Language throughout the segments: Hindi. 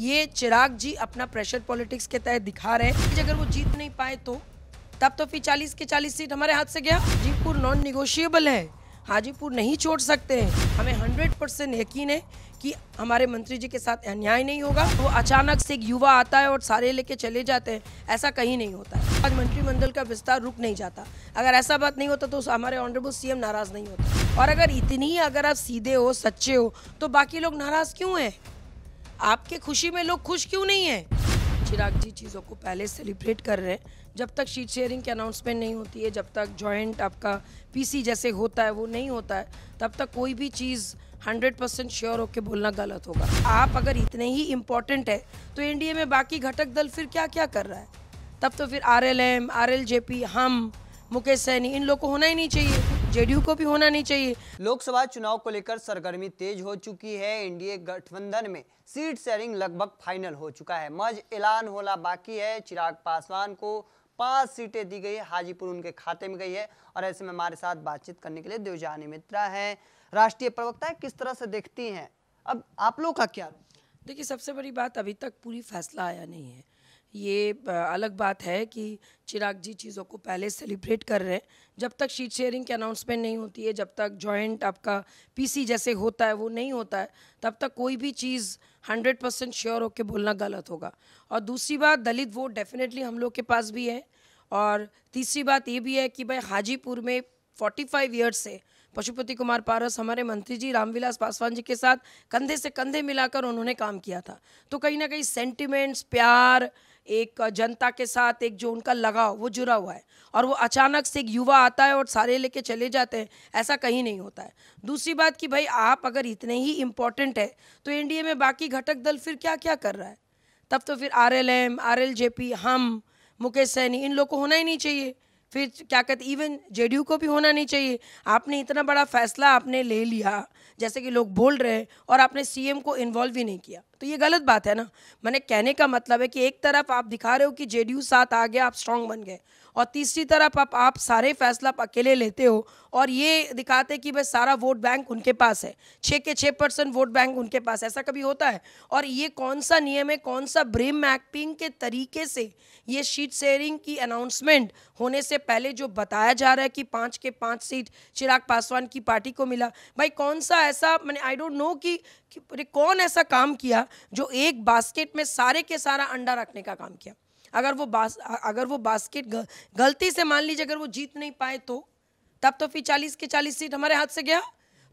ये चिराग जी अपना प्रेशर पॉलिटिक्स के तहत दिखा रहे हैं अगर वो जीत नहीं पाए तो तब तो फिर चालीस के चालीस सीट हमारे हाथ से गया हाजीपुर नॉन निगोशियेबल है हाजीपुर नहीं छोड़ सकते हैं हमें हंड्रेड परसेंट यकीन है कि हमारे मंत्री जी के साथ अन्याय नहीं होगा वो अचानक से एक युवा आता है और सारे लेके चले जाते हैं ऐसा कहीं नहीं होता है आज मंत्रिमंडल का विस्तार रुक नहीं जाता अगर ऐसा बात नहीं होता तो हमारे ऑनरेबल सीएम नाराज नहीं होता और अगर इतनी अगर आप सीधे हो सच्चे हो तो बाकी लोग नाराज क्यों हैं आपके खुशी में लोग खुश क्यों नहीं है चिराग जी चीज़ों को पहले सेलिब्रेट कर रहे हैं जब तक शीट शेयरिंग की अनाउंसमेंट नहीं होती है जब तक जॉइंट आपका पीसी जैसे होता है वो नहीं होता है तब तक कोई भी चीज़ हंड्रेड परसेंट श्योर होकर बोलना गलत होगा आप अगर इतने ही इम्पोर्टेंट है तो एनडीए में बाकी घटक दल फिर क्या क्या कर रहा है तब तो फिर आर एल हम मुकेश सैनी इन लोग को होना ही नहीं चाहिए जेडीयू को भी होना नहीं चाहिए लोकसभा चुनाव को लेकर सरगर्मी तेज हो चुकी है एनडीए गठबंधन में सीट शेयरिंग लगभग फाइनल हो चुका है मज ऐलान होना बाकी है चिराग पासवान को पांच सीटें दी गई हाजीपुर उनके खाते में गई है और ऐसे में हमारे साथ बातचीत करने के लिए देवजानी मित्रा है राष्ट्रीय प्रवक्ता है किस तरह से देखती हैं अब आप लोग का क्या देखिए सबसे बड़ी बात अभी तक पूरी फैसला आया नहीं है ये अलग बात है कि चिराग जी चीज़ों को पहले सेलिब्रेट कर रहे हैं जब तक शीट शेयरिंग की अनाउंसमेंट नहीं होती है जब तक जॉइंट आपका पीसी जैसे होता है वो नहीं होता है तब तक कोई भी चीज़ हंड्रेड परसेंट श्योर होकर बोलना गलत होगा और दूसरी बात दलित वोट डेफिनेटली हम लोग के पास भी है और तीसरी बात ये भी है कि भाई हाजीपुर में फोर्टी फाइव ईयर्स से पशुपति कुमार पारस हमारे मंत्री जी रामविलास पासवान जी के साथ कंधे से कंधे मिलाकर उन्होंने काम किया था तो कहीं ना कहीं सेंटिमेंट्स प्यार एक जनता के साथ एक जो उनका लगाव वो जुड़ा हुआ है और वो अचानक से एक युवा आता है और सारे लेके चले जाते हैं ऐसा कहीं नहीं होता है दूसरी बात कि भाई आप अगर इतने ही इम्पोर्टेंट है तो एनडीए में बाकी घटक दल फिर क्या क्या कर रहा है तब तो फिर R L M R L J P हम मुकेश सैनी इन लोग को होना ही नहीं चाहिए फिर क्या कहते इवन जेडीयू को भी होना नहीं चाहिए आपने इतना बड़ा फैसला आपने ले लिया जैसे कि लोग बोल रहे हैं और आपने सीएम को इन्वॉल्व ही नहीं किया तो ये गलत बात है ना मैंने कहने का मतलब है कि एक तरफ आप दिखा रहे हो कि जेडीयू साथ आ गया आप स्ट्रांग बन गए और तीसरी तरफ आप आप सारे फैसला आप अकेले लेते हो और ये दिखाते कि भाई सारा वोट बैंक उनके पास है छः के छः परसेंट वोट बैंक उनके पास ऐसा कभी होता है और ये कौन सा नियम है कौन सा ब्रेम मैपिंग के तरीके से ये सीट शेयरिंग की अनाउंसमेंट होने से पहले जो बताया जा रहा है कि पाँच के पाँच सीट चिराग पासवान की पार्टी को मिला भाई कौन सा ऐसा मैंने आई डोंट नो कि कौन ऐसा काम किया जो एक बास्केट में सारे के सारा अंडा रखने का काम किया अगर वो बास अगर वो बास्केट गलती से मान लीजिए अगर वो जीत नहीं पाए तो तब तो फिर चालीस के चालीस सीट हमारे हाथ से गया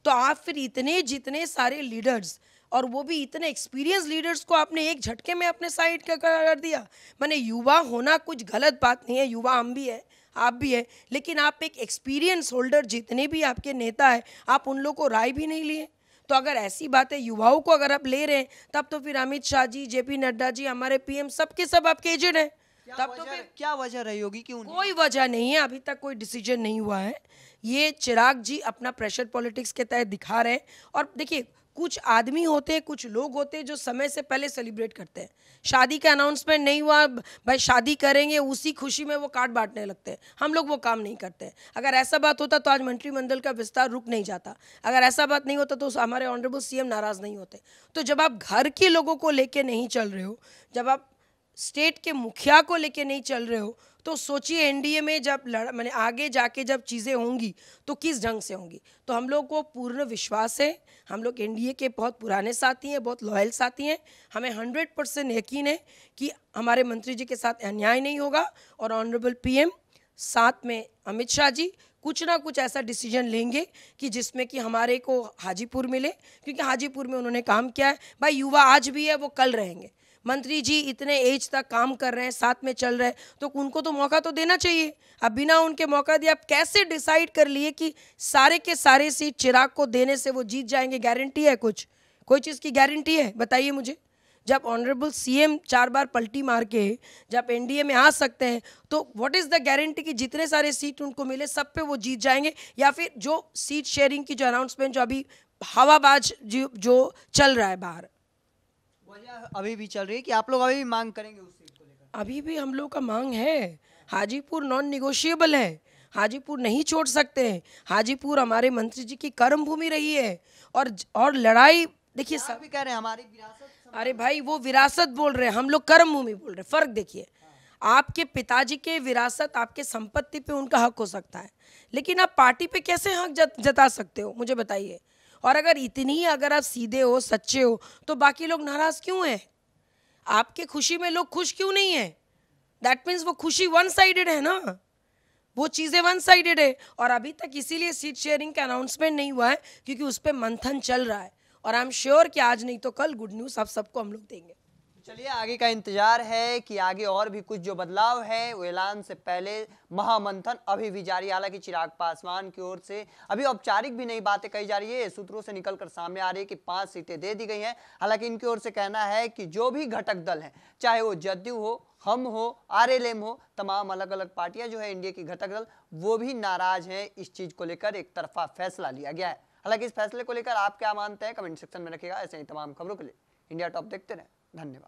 तो आप फिर इतने जितने सारे लीडर्स और वो भी इतने एक्सपीरियंस लीडर्स को आपने एक झटके में अपने साइड का कर दिया मैंने युवा होना कुछ गलत बात नहीं है युवा हम भी है आप भी है लेकिन आप एक एक्सपीरियंस होल्डर जितने भी आपके नेता है आप उन लोगों को राय भी नहीं लिए तो अगर ऐसी बात है युवाओं को अगर आप ले रहे हैं तब तो फिर अमित शाह जी जेपी नड्डा जी हमारे पीएम सब के सब आपके एजेंट हैं तब तो फिर क्या वजह रही होगी क्यों कोई वजह नहीं है अभी तक कोई डिसीजन नहीं हुआ है ये चिराग जी अपना प्रेशर पॉलिटिक्स के तहत दिखा रहे हैं और देखिए कुछ आदमी होते कुछ लोग होते जो समय से पहले सेलिब्रेट करते हैं शादी का अनाउंसमेंट नहीं हुआ भाई शादी करेंगे उसी खुशी में वो कार्ड बांटने लगते हैं हम लोग वो काम नहीं करते अगर ऐसा बात होता तो आज मंत्रिमंडल का विस्तार रुक नहीं जाता अगर ऐसा बात नहीं होता तो हमारे ऑनरेबल सीएम नाराज़ नहीं होते तो जब आप घर के लोगों को लेके नहीं चल रहे हो जब आप स्टेट के मुखिया को लेके नहीं चल रहे हो तो सोचिए एनडीए में जब लड़ मैंने आगे जाके जब चीज़ें होंगी तो किस ढंग से होंगी तो हम लोग को पूर्ण विश्वास है हम लोग एनडीए के बहुत पुराने साथी हैं बहुत लॉयल साथी हैं हमें हंड्रेड परसेंट यकीन है कि हमारे मंत्री जी के साथ अन्याय नहीं होगा और ऑनरेबल पीएम साथ में अमित शाह जी कुछ ना कुछ ऐसा डिसीजन लेंगे कि जिसमें कि हमारे को हाजीपुर मिले क्योंकि हाजीपुर में उन्होंने काम किया है भाई युवा आज भी है वो कल रहेंगे मंत्री जी इतने एज तक काम कर रहे हैं साथ में चल रहे हैं तो उनको तो मौका तो देना चाहिए अब बिना उनके मौका दिए आप कैसे डिसाइड कर लिए कि सारे के सारे सीट चिराग को देने से वो जीत जाएंगे गारंटी है कुछ कोई चीज़ की गारंटी है बताइए मुझे जब ऑनरेबल सीएम चार बार पलटी मार के जब एनडीए में आ सकते हैं तो व्हाट इज़ द गारंटी कि जितने सारे सीट उनको मिले सब पे वो जीत जाएंगे या फिर जो सीट शेयरिंग की जो अनाउंसमेंट जो अभी हवाबाज जो चल रहा है बाहर वजह अभी भी चल रही है कि आप लोग अभी भी मांग करेंगे उस सीट को लेकर अभी भी हम लोग का मांग है हाजीपुर नॉन निगोशिएबल है हाजीपुर नहीं छोड़ सकते हैं हाजीपुर हमारे मंत्री जी की कर्म भूमि रही है और और लड़ाई देखिए सब भी कह रहे हैं हमारी विरासत अरे भाई वो विरासत बोल रहे हैं हम लोग कर्म भूमि बोल रहे हैं फर्क देखिए आपके पिताजी के विरासत आपके संपत्ति पे उनका हक हो सकता है लेकिन आप पार्टी पे कैसे हक जत, जता सकते हो मुझे बताइए और अगर इतनी अगर आप सीधे हो सच्चे हो तो बाकी लोग नाराज़ क्यों हैं आपके खुशी में लोग खुश क्यों नहीं है दैट मीन्स वो खुशी वन साइडेड है ना वो चीज़ें वन साइडेड है और अभी तक इसीलिए सीट शेयरिंग का अनाउंसमेंट नहीं हुआ है क्योंकि उस पर मंथन चल रहा है और आई एम श्योर कि आज नहीं तो कल गुड न्यूज़ आप सबको हम लोग देंगे चलिए आगे का इंतजार है कि आगे और भी कुछ जो बदलाव है वो ऐलान से पहले महामंथन अभी भी जारी हालांकि चिराग पासवान की ओर से अभी औपचारिक भी नई बातें कही जा रही है सूत्रों से निकलकर सामने आ रही है कि पांच सीटें दे दी गई हैं हालांकि इनकी ओर से कहना है कि जो भी घटक दल है चाहे वो जदयू हो हम हो एम हो तमाम अलग अलग पार्टियां जो है इंडिया की घटक दल वो भी नाराज हैं इस चीज को लेकर एक तरफा फैसला लिया गया है हालांकि इस फैसले को लेकर आप क्या मानते हैं कमेंट सेक्शन में रखेगा ऐसे ही तमाम खबरों के लिए इंडिया टॉप देखते रहें 何でね